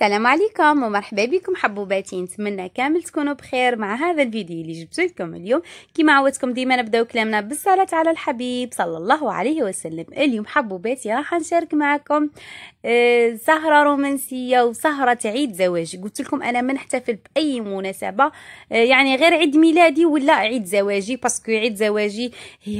السلام عليكم ومرحبا بكم حبوباتي نتمنى كامل تكونوا بخير مع هذا الفيديو اللي جبت لكم اليوم كما عودتكم ديما نبداو كلامنا بالصلاه على الحبيب صلى الله عليه وسلم اليوم حبوباتي راح نشارك معكم آه، سهره رومانسيه وسهره عيد زواج قلت لكم انا ما نحتفل باي مناسبه آه، يعني غير عيد ميلادي ولا عيد زواجي باسكو عيد زواجي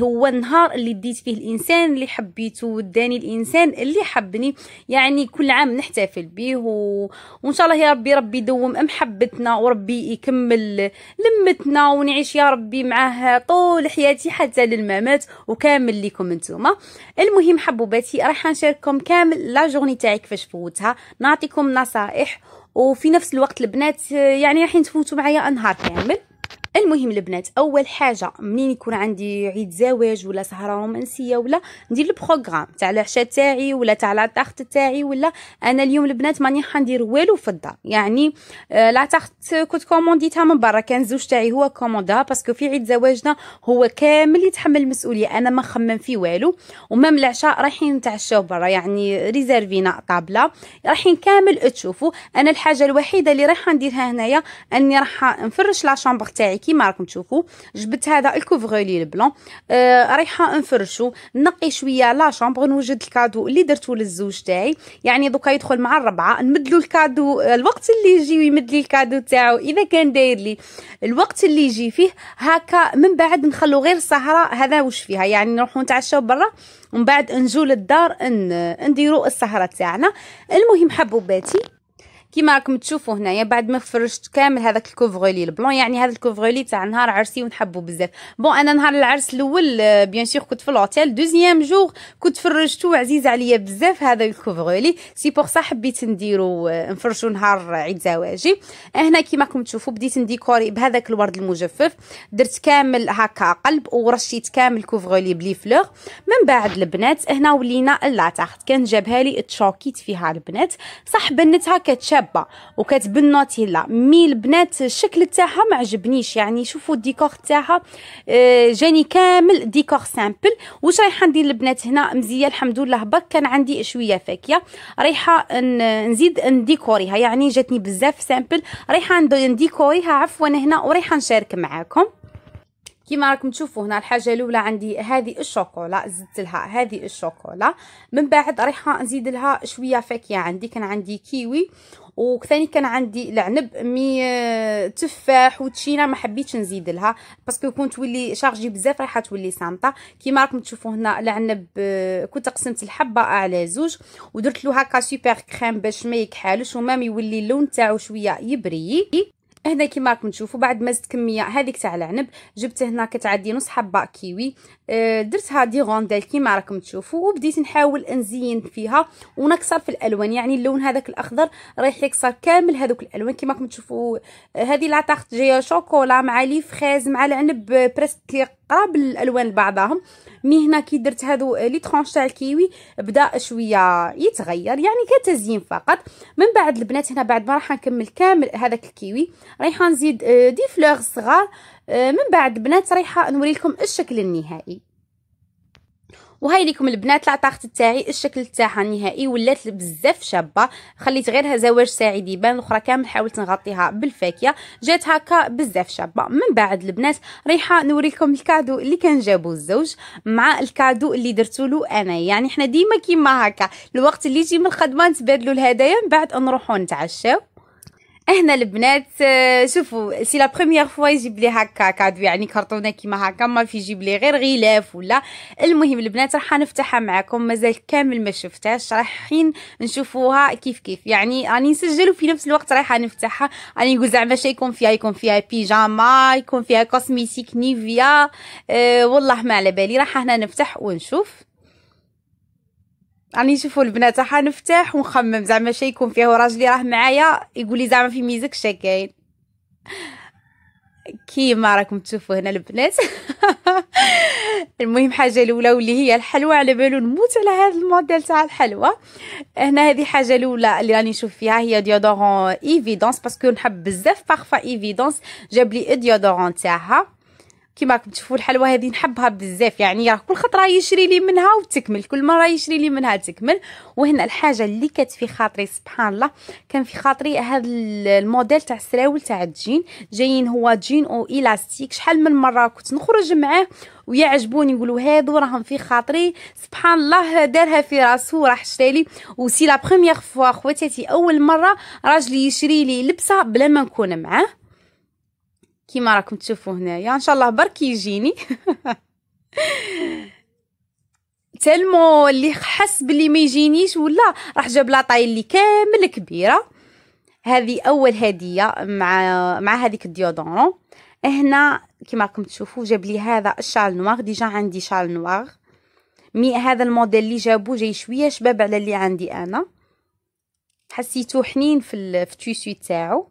هو النهار اللي ديت فيه الانسان اللي حبيته وداني الانسان اللي حبني يعني كل عام نحتفل به و وان شاء الله يا ربي ربي يدوم محبتنا وربي يكمل لمتنا ونعيش يا ربي معاه طول حياتي حتى للممات وكامل ليكم نتوما المهم حبوباتي راح نشارككم كامل لا جورني تاعي كيفاش فوتها نعطيكم نصائح وفي نفس الوقت البنات يعني راح تفوتوا معايا نهار كامل المهم البنات اول حاجه منين يكون عندي عيد زواج ولا سهره رومانسيه ولا ندير البروغرام تاع العشاء تاعي ولا تاع لاطاخت تاعي ولا انا اليوم البنات ماني حندير والو في الدار يعني آه لاطاخت كنت كومونديتها من برا كان الزوج تاعي هو كوموندا باسكو في عيد زواجنا هو كامل يتحمل المسؤوليه انا ما نخمم في والو ومام العشاء رايحين نتعشاو برا يعني ريزيرفينا طابله رايحين كامل تشوفوا انا الحاجه الوحيده اللي رايحه نديرها هنايا اني راح نفرش لا تاعي كيما راكم تشوفوا جبت هذا الكوفغولي البلون آه رايحه نفرشو نقي شويه لا شامبر نوجد الكادو اللي درتو للزوج تاعي يعني دوكا يدخل مع الربعه نمدلو الكادو آه، الوقت اللي يجي ويمد لي الكادو تاعو اذا كان داير لي الوقت اللي يجي فيه هكا من بعد نخلو غير السهره هذا واش فيها يعني نروحو نتعشاو برا ومن بعد نجو للدار نديرو السهره تاعنا المهم حبوباتي كيما راكم تشوفوا هنايا بعد ما فرشت كامل هذاك الكوفغولي البلون يعني هذا الكوفغولي تاع نهار عرسي ونحبه بزاف بون انا نهار العرس الاول بيان آه، سور كنت في لوتيل دوزيام جوغ كنت فرشتو عزيز عليا بزاف هذا الكوفغولي سي بور سا حبيت نديرو آه، نفرشو نهار عيد زواجي آه، هنا كيما راكم تشوفوا بديت نديكوري بهذاك الورد المجفف درت كامل هكا قلب ورشيت كامل الكوفغولي بلي فلوغ من بعد البنات هنا ولينا لا تاخت كان جابها لي تشوكيت فيها البنات صح بنتها كتشاب حابه وكتبن نوتيلا مي البنات الشكل تاعها ما عجبنيش يعني شوفوا الديكور تاعها آه، جاني كامل ديكور سامبل واش رايحه ندير البنات هنا مزيه الحمد لله برك كان عندي شويه فاكيه رايحه نزيد نديكوريها يعني جاتني بزاف سامبل رايحه نديكوريها عفوا هنا ورايحه نشارك معاكم كيما راكم تشوفوا هنا الحاجه الاولى عندي هذه الشوكولا زدت لها هذه الشوكولا من بعد رايحه نزيد لها شويه فاكهه عندي كان عندي كيوي وثاني كان عندي العنب مي تفاح وتشينا ما حبيتش نزيد لها باسكو كون تولي شارجي بزاف راح تولي سامطه كيما راكم تشوفوا هنا العنب آه، كنت قسمت الحبه آه، على زوج ودرت له هكا سوبر كريم باش ما يكحلش وما يولي اللون تاعو شويه يبري هنا كيما راكم تشوفوا بعد ما زدت كميه هذيك تاع العنب جبت هنا كتعدي نص حبه كيوي آه درتها دي غونديل كيما راكم تشوفوا وبديت نحاول نزين فيها ونكسر في الالوان يعني اللون هذاك الاخضر رايح يكسر كامل هذوك الالوان كيما راكم تشوفوا آه، هذه لاطارت جايه شوكولا مع لي فريز مع العنب بريسك آه، قراب الالوان لبعضهم مي هنا كي درت هادو لي ترونش تاع الكيوي بدا شويه يتغير يعني كتزيين فقط من بعد البنات هنا بعد ما راح نكمل كامل هذاك الكيوي رايحه نزيد آه، دي فلوغ صغار آه، من بعد البنات رايحه نوري لكم الشكل النهائي وهاي ليكم البنات لا تاعي الشكل تاعها النهائي ولات بزاف شابه خليت غيرها زواج سعيد يبان الاخرى كامل حاولت نغطيها بالفاكهه جات هكا بزاف شابه من بعد البنات ريحه نوريكم الكادو اللي كان جابو الزوج مع الكادو اللي درتو له انا يعني حنا ديما كيما هكا الوقت اللي يجي من الخدمه نتبادلوا الهدايا من بعد نروحو نتعشاو هنا البنات آه، شوفوا سي لا بروميير فوا يجيب لي هكا كادو يعني كرتونه كيما هكا ما في يجيب لي غير غلاف ولا المهم البنات راح نفتحها معكم مازال كامل ما شفتهاش رايحين نشوفوها كيف كيف يعني راني نسجل وفي نفس الوقت رايحه نفتحها راني نقول زعما شي يكون فيها يكون فيها بيجاما يكون فيها كوسميتيك نيفيا أه والله ما على بالي راح هنا نفتح ونشوف راني نشوفوا البنات نفتح ونخمم زعما شي يكون فيه راجلي راه معايا يقولي زعما في ميزك شا كاين كيما راكم تشوفوا هنا البنات المهم حاجه الاولى واللي هي الحلوى على بالو نموت على هذا الموديل تاع الحلوى هنا هذه حاجه الاولى اللي راني نشوف فيها هي ديودورون ايفيدونس باسكو نحب بزاف بارفا ايفيدونس جاب لي ديودورون تاعها كيما راكم تشوفوا الحلوى هذه نحبها بزاف يعني راه كل خطره يشري لي منها وتكمل كل مره يشري لي منها تكمل وهنا الحاجه اللي كانت في خاطري سبحان الله كان في خاطري هذا الموديل تاع السراول تاع الجين جايين هو جين او الاستيك شحال من مره كنت نخرج معاه ويعجبوني يقولوا هادو راهم في خاطري سبحان الله دارها في راسو راح شري لي وسي لا بروميير فوا خواتاتي اول مره راجلي يشري لي لبسه بلا ما نكون معاه كيما راكم تشوفوا هنايا ان شاء الله برك يجيني تلمو اللي حس بلي ما يجينيش ولا راح جاب لاطاي اللي كامل كبيره هذه اول هديه مع مع هذيك الديودورون هنا كيما راكم تشوفوا جاب لي هذا الشال نوار ديجا عندي شال نوار مي هذا الموديل اللي جابو جاي شويه شباب على اللي عندي انا حسيتو حنين في التيسو تاعو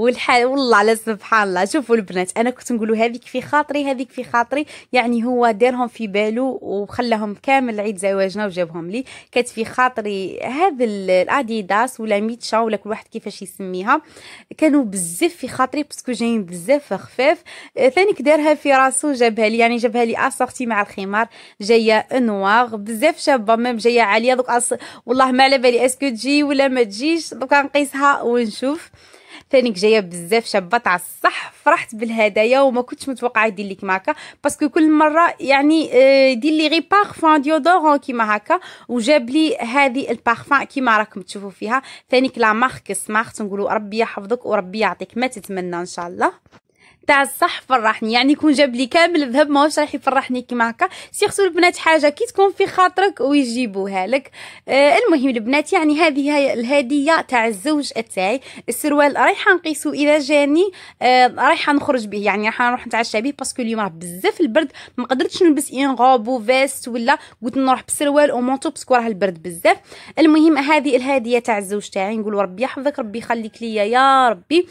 والحال والله على سبحان الله شوفوا البنات انا كنت نقولوا هذيك في خاطري هذيك في خاطري يعني هو دارهم في بالو وخلاهم كامل عيد زواجنا وجابهم لي كانت في خاطري هذا الاديداس ولا ميتشا ولا كل واحد كيفاش يسميها كانوا بزاف في خاطري باسكو جايين بزاف خفاف آه، ثاني دارها في راسو جابها لي يعني جابها لي اسورتي مع الخمار جايه انواغ بزاف شابه ميم جايه عاليه دوك والله ما على بالي اسكو تجي ولا ما تجيش دوك نقيسها ونشوف ثانيك جايه بزاف شابات على الصح فرحت بالهدايا وما كنتش متوقعه يدير لك هكا باسكو كل مره يعني آه، يدير لي غير بارفان ديودورون كيما هكا وجاب لي هذه البارفان كيما راكم تشوفوا فيها ثانيك لا مارك سمارت نقولوا ربي يحفظك وربي يعطيك ما تتمنى ان شاء الله تاع الصح فرحني يعني يكون جاب لي كامل الذهب ماهوش راح يفرحني كيما هكا سيغسو البنات حاجه كي تكون في خاطرك ويجيبوها لك آه المهم البنات يعني هذه هي الهديه تاع الزوج تاعي السروال رايحه نقيسو اذا جاني آه رايحه نخرج به يعني راح نروح نتعشى به باسكو اليوم راه بزاف البرد ما قدرتش نلبس ان غوب وفيست ولا قلت نروح بسروال ومونطو باسكو راه البرد بزاف المهم هذه الهديه تاع الزوج تاعي نقول ربي يحفظك ربي يخليك ليا يا ربي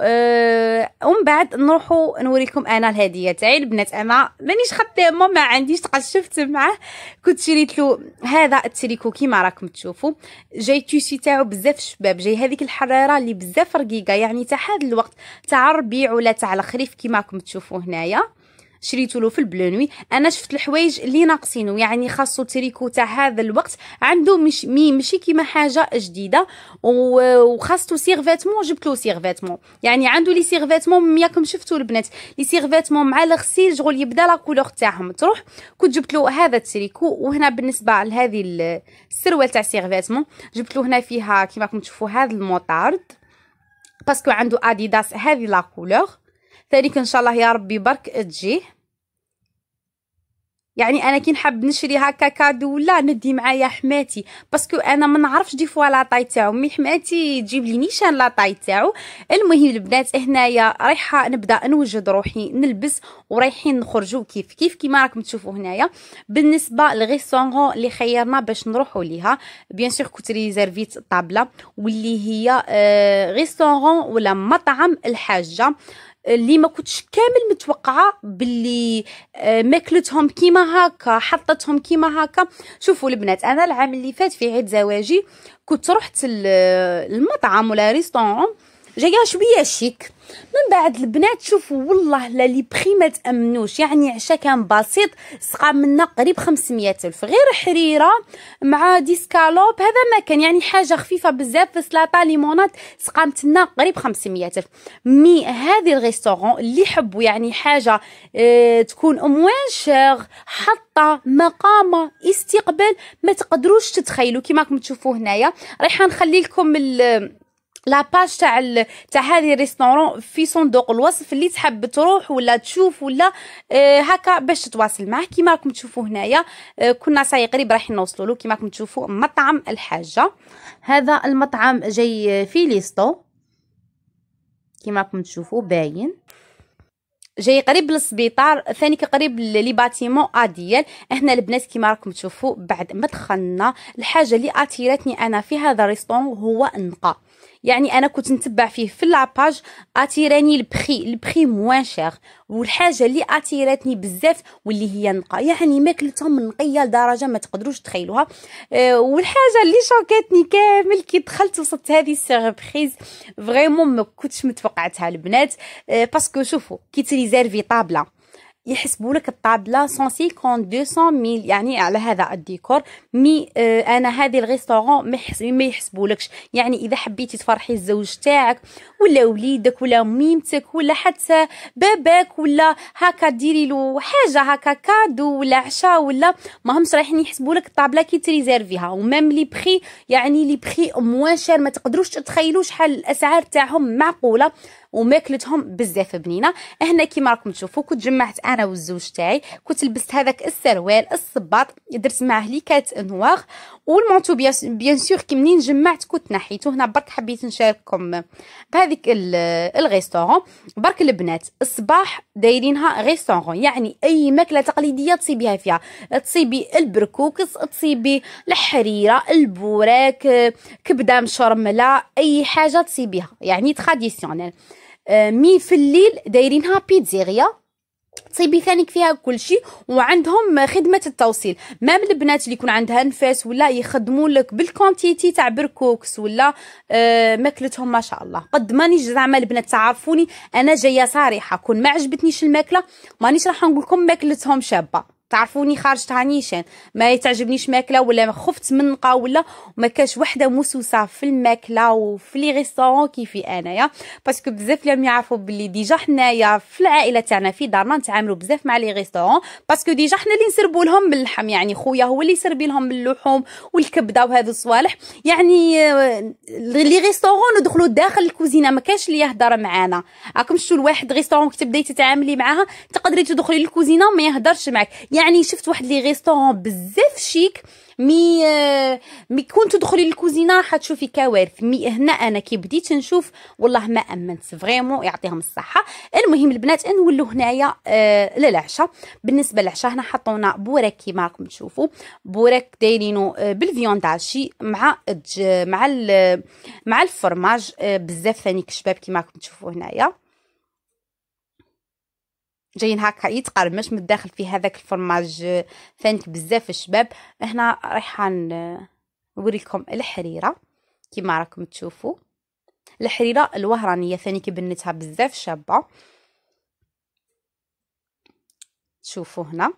أه ومن بعد نروحوا نوريكم انا الهديه تاعي البنات انا مانيش خدامه ما عنديش تقشفت معاه كنت شريت له هذا التريكو كيما راكم تشوفوا جاي تيسي تاعو بزاف شباب جاي هذيك الحراره اللي بزاف رقيقه يعني تاع هذا الوقت تاع الربيع ولا تاع الخريف كيما راكم تشوفوا هنايا شريتو له في البلونوي انا شفت الحوايج اللي ناقصينو يعني خاصو تريكو تاع هذا الوقت عنده مش مي ماشي كيما حاجه جديده وخاصتو سيرفيتمون جبت له سيرفيتمون يعني عنده لي سيرفيتمون ياكم شفتو البنات لي سيرفيتمون مع الغسيل شغل يبدا لا كولور تاعهم تروح كنت جبت له هذا التريكو وهنا بالنسبه لهذه السروال تاع سيرفيتمون جبت له هنا فيها كيما راكم تشوفوا هذا الموطارد باسكو عنده اديداس هذه لا كولور ثاني ان شاء الله يا ربي برك تجيه يعني انا كي نحب نشري هكا كادو ولا ندي معايا حماتي باسكو انا ما نعرفش دي فوا لا طاي تاعو مي حماتي تجيب لي نيشان لا طاي تاعو المهم البنات هنايا رايحه نبدا نوجد روحي نلبس ورايحين نخرجوا كيف كيف كيما راكم تشوفوا هنايا بالنسبه لغيسونغون اللي خيرنا باش نروحوا ليها بيان سور كنت ريزيرفيت طابله واللي هي غيسونغون آه، ولا مطعم الحاجه اللي ما كنتش كامل متوقعه باللي آه، ماكلتهم كيما هكا حطتهم كيما هكا شوفوا البنات انا العام اللي فات في عيد زواجي كنت رحت المطعم آه، ولا ريستورون جايه شويه شيك من بعد البنات شوفوا والله لا لي بري ما تامنوش يعني عشا كان بسيط سقى منا قريب 500 الف غير حريره مع ديسكالوب هذا ما كان يعني حاجه خفيفه بزاف في سلطه ليمونات سقامت لنا قريب 500 الف مي هذه الريستورون اللي يحبوا يعني حاجه اه تكون اموان شيغ حطه مقامه استقبال ما تقدروش تتخيلوا كيما راكم تشوفوا هنايا رايحه نخلي لكم لاباج تاع ال... تاع هذه ريستورون في صندوق الوصف اللي تحب تروح ولا تشوف ولا آه هكا باش تتواصل معاه كيما راكم تشوفوا هنايا آه كنا صاي قريب رايحين نوصلوا له كيما راكم تشوفوا مطعم الحاجه هذا المطعم جاي في ليستو كيما راكم تشوفوا باين جاي قريب للسبيطار ثاني قريب لي باتيمون اديال هنا البنات كيما راكم تشوفوا بعد ما دخلنا الحاجه اللي اثيرتني انا في هذا الريستورون هو النقا يعني انا كنت نتبع فيه في لاباج اتيراني البخي البخي موان شير والحاجه اللي اتيرتني بزاف واللي هي نقا يعني ماكلتهم نقيه لدرجه ما تقدروش تخيلوها أه والحاجه اللي شوكتني كامل كي دخلت وصلت هذه السيربريز فريمون ما كنتش متوقعتها البنات أه باسكو شوفوا كي تريزيرفي طابله يحسبوا لك الطابله كون 200 ميل يعني على هذا الديكور مي اه انا هذه الريستورون ما يحسبولكش يعني اذا حبيتي تفرحي الزوج تاعك ولا وليدك ولا ميمتك ولا حتى باباك ولا هكا ديري له حاجه هكا كادو ولا عشاء ولا ما همش رايحين يحسبوا لك الطابله كي تريزيرفيها ومام لي بخي يعني لي بخي شير ما تقدروش تتخيلوا شحال الاسعار تاعهم معقوله وماكلتهم بزاف بنينه هنا كيما راكم تشوفوا كنت جمعت انا والزوج تاعي كنت لبست هذاك السروال الصباط درت معاه ليكات نواغ والمونتو بيان سور كي منين جمعت كنت نحيته هنا برك حبيت نشارككم بهذيك الغيستورون برك البنات الصباح دايرينها غيستورون يعني اي ماكله تقليديه تصيبيها فيها تصيبي البركوك تصيبي الحريره البوراك كبده مشرمله اي حاجه تصيبيها يعني تراديسيونيل آه، مي في الليل دايرينها بيتزيريا تصيبي ثانيك فيها كل شيء وعندهم خدمه التوصيل مام البنات اللي يكون عندها نفاس ولا يخدموا لك بالكونتيتي تاع بركوكس ولا آه ماكلتهم ما شاء الله قد مانيش زعما البنات تعرفوني انا جايه صريحه كون ما عجبتنيش الماكله مانيش راح نقول لكم ماكلتهم شابه تعرفوني خارجت عنيشان ما تعجبنيش ماكله ولا خفت من نقا ولا ما كاش وحده مسوسه في الماكله وفي لي ريستورون كيفي انايا باسكو بزاف اللي يعرفوا بلي ديجا حنايا في العائله تاعنا في دارنا نتعاملوا بزاف مع لي ريستورون باسكو ديجا حنا اللي نسربوا لهم اللحم يعني خويا هو اللي يسربي لهم اللحوم والكبده وهذو الصوالح يعني آه، لي ريستورون ندخلوا داخل الكوزينه ما كاش اللي يهضر معانا راكم شتو الواحد ريستورون كي تتعاملي معاها تقدري تدخلي للكوزينه ما يهضرش معك يعني شفت واحد لي ريستورون بزاف شيك مي مي كون تدخلي للكوزينه تشوفي كوارث مي هنا انا كي بديت نشوف والله ما امنت فريمون يعطيهم الصحه المهم البنات نولوا هنايا آه، للعشاء بالنسبه للعشاء هنا حطونا بورك كيما راكم تشوفوا بورك دايرينو آه، بالفيونداشي مع مع مع الفرماج آه، بزاف ثاني كشباب كيما راكم تشوفوا هنايا جايين هكا يتقرمش من الداخل في هذاك الفرماج فانك بزاف الشباب هنا رايحه نوريكم الحريره كيما راكم تشوفوا الحريره الوهرانيه ثاني كي بزاف شابه شوفوا هنا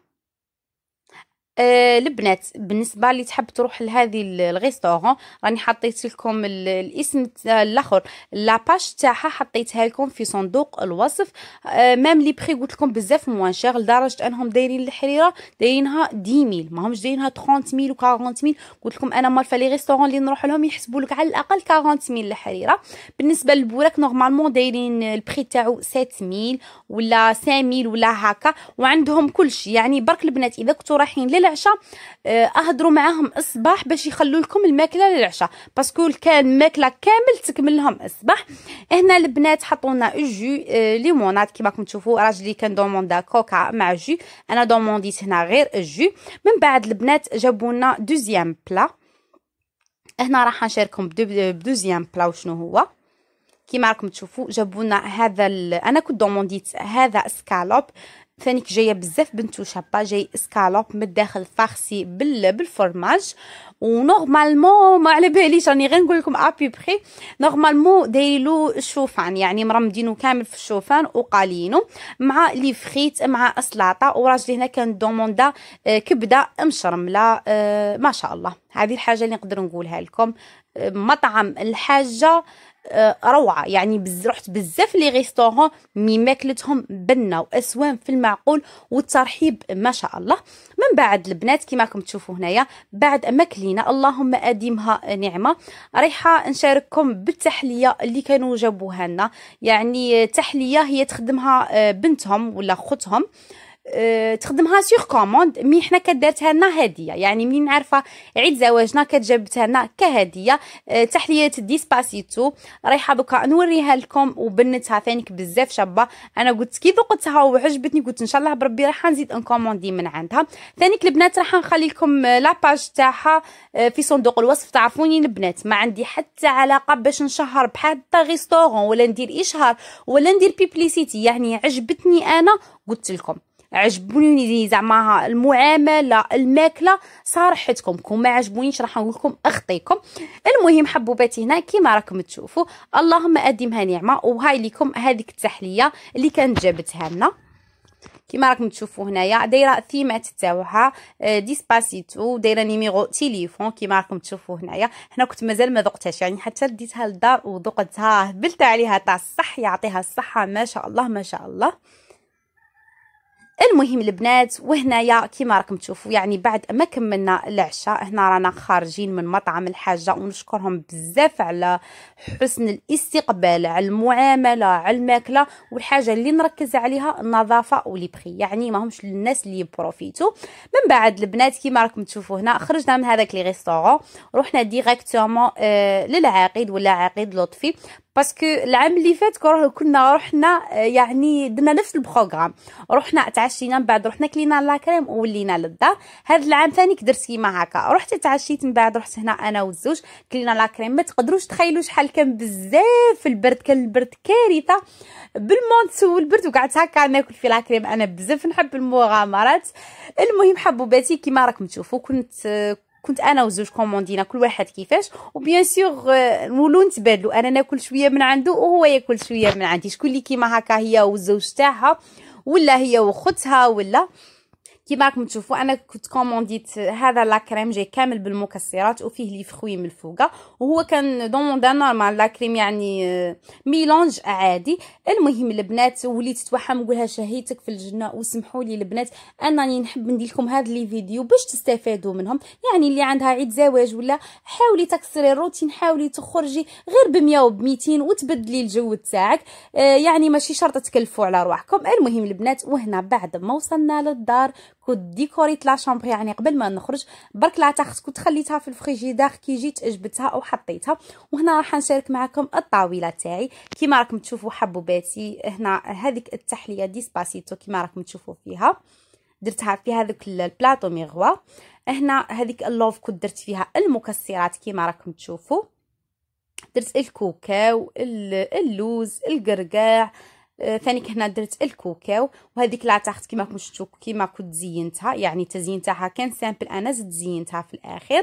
البنات آه، بالنسبه اللي تحب تروح لهذه الغيستورون راني حطيت لكم الاسم الاخر لاباج تاعها حطيتها لكم في صندوق الوصف آه، مام لي بري قلت لكم بزاف موان شير لدرجه انهم دايرين الحريره دايرينها 10000 ماهمش دايرينها 30000 و 40000 قلت لكم انا مالفه لي غيستورون اللي نروح لهم يحسبوا لك على الاقل 40000 الحريره بالنسبه للبوراك نورمالمون دايرين البري تاعو 7000 ولا 5000 ولا هكا وعندهم كلشي يعني برك البنات اذا كنتو رايحين العشاء اهضروا معاهم الصباح باش يخلوا لكم الماكله للعشاء باسكو كان الماكله كامل تكمل لهم الصباح هنا البنات حطوا لنا جو آه، ليمونات كما راكم تشوفوا راجلي كان دوموندا كوكا مع جو انا دومونديت هنا غير الجو من بعد البنات جابوا لنا دوزيام بلا هنا راح نشارككم بدوزيام بلا وشنو هو كيما راكم تشوفوا جابوا لنا هذا ال... انا كنت دومونديت هذا سكالوب ثاني جايه بزاف بنتو شابه جاي اسكالوب من الداخل فارسي بال بالفرماج ونورمالمون ما على باليش راني غير نقول لكم ابي بري نورمالمون دايلو الشوفان يعني مرمدينو كامل في الشوفان وقالينو مع لي فخيت مع سلاطه وراجلي هنا كان دوموندا آه، كبده مشرمله آه، ما شاء الله هذه الحاجه اللي نقدر نقولها لكم آه، مطعم الحاجه آه، روعه يعني بز رحت بزاف لي ريستورون مي ماكلتهم بنه واسوان في المعقول والترحيب ما شاء الله من بعد البنات كما راكم تشوفوا هنايا بعد ما كلينا اللهم اديمها نعمه رايحه نشارككم بالتحليه اللي كانوا جابوها لنا يعني تحليه هي تخدمها آه، بنتهم ولا خوتهم آه، تخدمها سيغ كوموند مي حنا كدارتها لنا هديه يعني مين عارفه عيد زواجنا كتجبتها لنا كهديه آه، تحليه ديسباسيتو رايحه دوكا نوريها لكم وبنتها ثانيك بزاف شابه انا قلت كي ذوقتها وعجبتني قلت ان شاء الله بربي راح نزيد انكوموندي من عندها ثانيك البنات راح نخلي لكم لاباج تاعها آه، في صندوق الوصف تعرفوني البنات ما عندي حتى علاقه باش نشهر بحتى غيستورون ولا ندير اشهار ولا ندير بيبليسيتي يعني عجبتني انا قلت لكم عجبوني زعما المعامله الماكله صارحتكم كون ما عجبونيش راح نقول لكم اخطيكم المهم حبوباتي هنا كيما راكم تشوفوا اللهم اديمها نعمه وهاي لكم هذيك التحليه اللي كانت جابتها لنا كيما راكم تشوفوا هنايا دايره ثيمات تاعها آه، ديسباسيتو دايره نيميرو تيليفون كيما راكم تشوفوا هنايا هنا كنت مازال ما ذقتهاش يعني حتى رديتها للدار وذقتها هبلت عليها تاع الصح يعطيها الصحه ما شاء الله ما شاء الله المهم البنات وهنايا كيما راكم تشوفوا يعني بعد ما كملنا العشاء هنا رانا خارجين من مطعم الحاجه ونشكرهم بزاف على حسن الاستقبال على المعامله على الماكله والحاجه اللي نركز عليها النظافه وليبخي يعني ماهمش الناس للناس اللي بروفيتو من بعد البنات كيما راكم تشوفوا هنا خرجنا من هذاك لي ريستورون رحنا ديريكتومون للعاقد ولا عقيد لطفي باسكو العام اللي فات كنا رحنا آه، يعني درنا نفس البروغرام رحنا تعشينا من بعد رحنا كلينا لا كريم وولينا للدار هذا العام ثاني درت كيما هكا رحت تعشيت من بعد رحت هنا انا والزوج كلينا لا كريم ما تقدروش تخيلوا شحال كان بزاف البرد كان البرد كارثه بالمونت والبرد وقعدت هكا ناكل في لا كريم انا بزاف نحب المغامرات المهم حبوباتي كيما راكم تشوفوا كنت آه، كنت انا وزوج كوموندينا كل واحد كيفاش وبيان سيغ نولو نتبادلو انا ناكل شويه من عنده وهو ياكل شويه من عندي شكون اللي كيما هكا هي والزوج تاعها ولا هي وخوتها ولا كيما راكم تشوفوا انا كنت كومونديت هذا لا كريم جاي كامل بالمكسرات وفيه لي فخوي من الفوق وهو كان دان نورمال لا كريم يعني ميلونج euh، عادي المهم البنات وليت توحم نقولها شهيتك في الجنه وسمحوا لي البنات انني نحب ندير لكم هاد لي فيديو باش تستفادوا منهم يعني اللي عندها عيد زواج ولا حاولي تكسري الروتين حاولي تخرجي غير ب 100 وب 200 وتبدلي الجو تاعك آه، يعني ماشي شرط تكلفوا على روحكم المهم البنات وهنا بعد ما وصلنا للدار كنت ديكوريت لا شامبر يعني قبل ما نخرج برك العتاخت كنت خليتها في الفريجيدار كي جيت جبتها او حطيتها وهنا راح نشارك معكم الطاوله تاعي كيما راكم تشوفوا حبوباتي هنا هذيك التحليه دي سباسيتو كيما راكم تشوفوا فيها درتها في هذوك البلاطو ميغوا هنا هذيك اللوف كنت درت فيها المكسرات كيما راكم تشوفوا درت الكوكاو اللوز القرقاع آه، ثانيك هنا درت الكوكاو وهذيك العتاخت كيما راكم شفتوا كيما كنت زينتها يعني تزينتها كان سامبل انا زدت زينتها في الاخر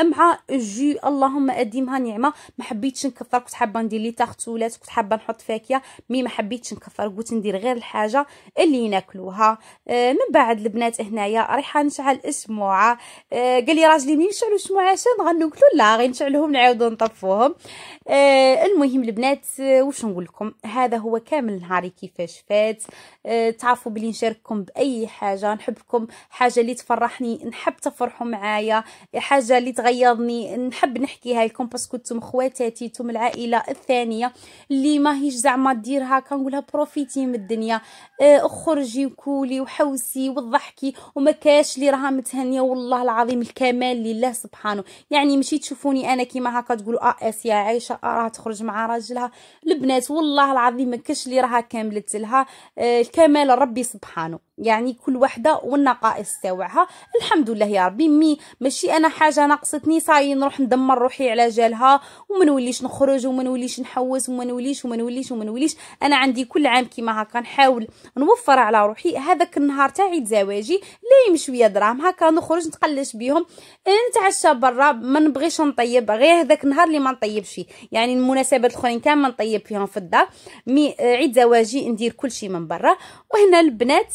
مع جو اللهم اديمها نعمه ما حبيتش نكثر كنت حابه ندير لي تاختولات كنت حابه نحط فاكهه مي ما حبيتش نكثر قلت ندير غير الحاجه اللي ناكلوها آه من بعد البنات هنايا ريحه نشعل الشموعه آه قال لي راجلي منين نشعلوا الشموعه شن غنوكلو لا غير نشعلهم نعاودو نطفوهم آه المهم البنات آه، واش نقول لكم هذا هو كامل نهاري كيفاش فات أه تعرفوا بلي نشارككم باي حاجه نحبكم حاجه اللي تفرحني نحب تفرحوا معايا حاجه اللي تغيظني نحب نحكيها لكم باسكو نتوما خواتاتي نتوما العائله الثانيه اللي ماهيش زعما ديرها كنقولها بروفيتي من الدنيا أه خرجي وكولي وحوسي وضحكي وما كاش اللي راها متهنيه والله العظيم الكمال لله سبحانه يعني ماشي تشوفوني انا كيما هكا تقولوا اه اسيا عايشه آه، راه تخرج مع راجلها البنات والله العظيم ما كاش اللي راها كاملتلها لها آه، الكمال ربي سبحانه يعني كل وحده والنقائص تاعها الحمد لله يا ربي مي ماشي انا حاجه ناقصتني صاي نروح ندمر روحي على جالها وما نوليش نخرج وما نوليش نحوس وما نوليش وما نوليش وما نوليش انا عندي كل عام كيما هكا نحاول نوفر على روحي هذاك النهار تاع عيد زواجي لايم شويه دراهم هكا نخرج نتقلش بيهم نتعشى برا ما نبغيش نطيب غير هذاك النهار اللي ما نطيبش فيه يعني المناسبات الاخرين كان ما نطيب فيهم في الدار مي عيد زواجي ندير كل شيء من برا وهنا البنات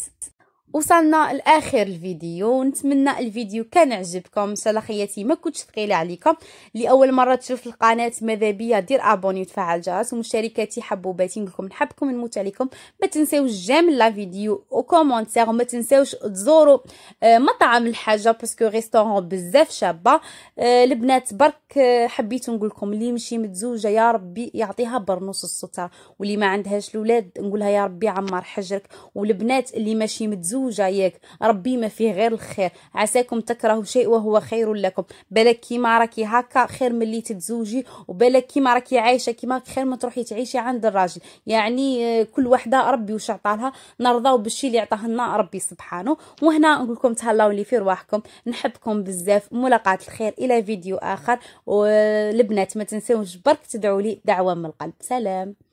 وصلنا لاخر الفيديو نتمنى الفيديو كان عجبكم ان شاء الله خياتي ما كنتش ثقيله عليكم لاول مره تشوف القناه ماذا بيا دير ابوني وتفعل الجرس ومشاركاتي حبوباتي نقولكم نحبكم نموت عليكم ما تنساوش جيم لا فيديو وكومونتير وما تنساوش تزوروا آه، مطعم الحاجه باسكو ريستورون بزاف شابه آه، البنات برك آه، حبيت نقول لكم اللي مشي متزوجه يا ربي يعطيها برنوس الستر واللي ما عندهاش الاولاد نقولها يا ربي عمر حجرك والبنات اللي ماشي متزوجه مزوجه ياك ربي ما فيه غير الخير عساكم تكرهوا شيء وهو خير لكم بالك كيما راكي هكا خير ملي تتزوجي وبالك كيما راكي عايشه كيما خير ما تروحي تعيشي عند الراجل يعني آه، كل وحده ربي واش عطاها نرضاو بالشي اللي عطاه لنا ربي سبحانه وهنا نقول لكم تهلاو لي في رواحكم نحبكم بزاف ملاقاه الخير الى فيديو اخر والبنات ما تنساوش برك تدعوا لي دعوه من القلب سلام